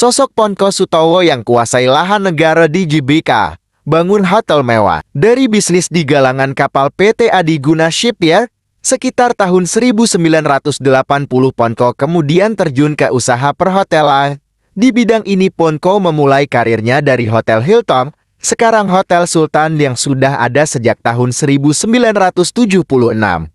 Sosok Ponko Sutowo yang kuasai lahan negara di GBK, bangun hotel mewah. Dari bisnis di galangan kapal PT Adiguna Shipyard, sekitar tahun 1980 Ponko kemudian terjun ke usaha perhotelan. Di bidang ini Ponko memulai karirnya dari Hotel Hilton, sekarang Hotel Sultan yang sudah ada sejak tahun 1976.